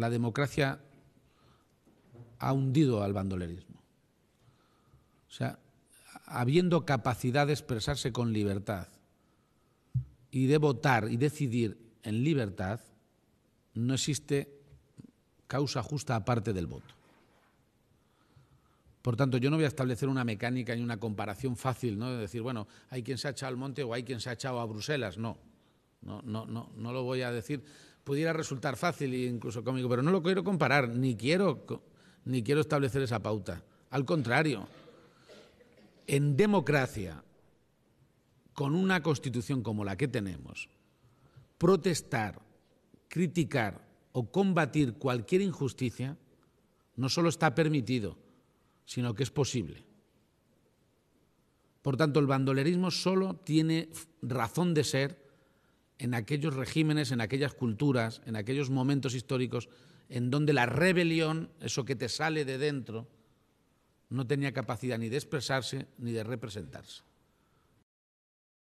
la democracia ha hundido al bandolerismo. O sea, habiendo capacidad de expresarse con libertad y de votar y decidir en libertad, no existe causa justa aparte del voto. Por tanto, yo no voy a establecer una mecánica ni una comparación fácil, ¿no? De decir, bueno, hay quien se ha echado al monte o hay quien se ha echado a Bruselas. No, no, no, no, no lo voy a decir pudiera resultar fácil e incluso cómico, pero no lo quiero comparar, ni quiero, ni quiero establecer esa pauta. Al contrario, en democracia, con una constitución como la que tenemos, protestar, criticar o combatir cualquier injusticia no solo está permitido, sino que es posible. Por tanto, el bandolerismo solo tiene razón de ser en aquellos regímenes, en aquellas culturas, en aquellos momentos históricos en donde la rebelión, eso que te sale de dentro, no tenía capacidad ni de expresarse ni de representarse.